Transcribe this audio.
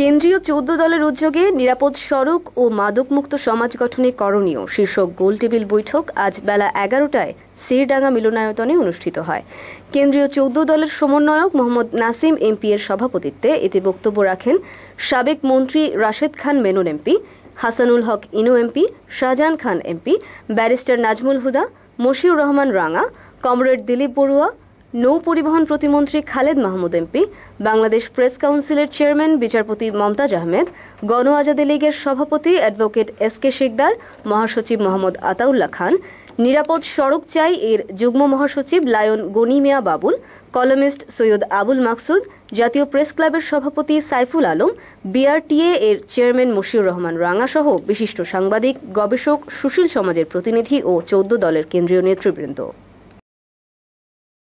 কেন্দ্রীয় চৌদ্দ দলের উদ্যোগে নিরাপদ সড়ক ও মাদকমুক্ত সমাজ গঠনে করণীয় শীর্ষক গোলটেবিল বৈঠক আজ বেলা এগারোটায় সিরডাঙ্গা মিলনায়তনে অনুষ্ঠিত হয় কেন্দ্রীয় চৌদ্দ দলের সমন্বয়ক মোহাম্মদ নাসিম এমপি এর সভাপতিত্বে এতে বক্তব্য রাখেন সাবেক মন্ত্রী Rashed Khan Menon MP Hasanul Haq Inu MP Shahjahan Khan MP barrister Nazmul Huda Moshiur Rahman Ranga comrade Dilip Barua নৌ পরিবহন প্রতিমন্ত্রী খালেদ মাহমুদ এমপি বাংলাদেশ প্রেস কাউন্সিলের চেয়ারম্যান বিচারপতি মমতাজ আহমেদ গণ আজাদী লীগের সভাপতি অ্যাডভোকেট এস কে শিকদার মহাসচিব মোহাম্মদ আতাউল্লাহ খান নিরাপদ সড়ক চাই এর যুগ্ম মহাসচিব লায়ন গনিমিয়া বাবুল কলামিস্ট সৈয়দ আবুল মাকসুদ জাতীয় প্রেস ক্লাবের সভাপতি সাইফুল আলম বিআরটিএ এর চেয়ারম্যান মশিউর রহমান রাঙাসহ বিশিষ্ট সাংবাদিক গবেষক সুশীল সমাজের প্রতিনিধি ও চৌদ্দ দলের কেন্দ্রীয় নেতৃবৃন্দ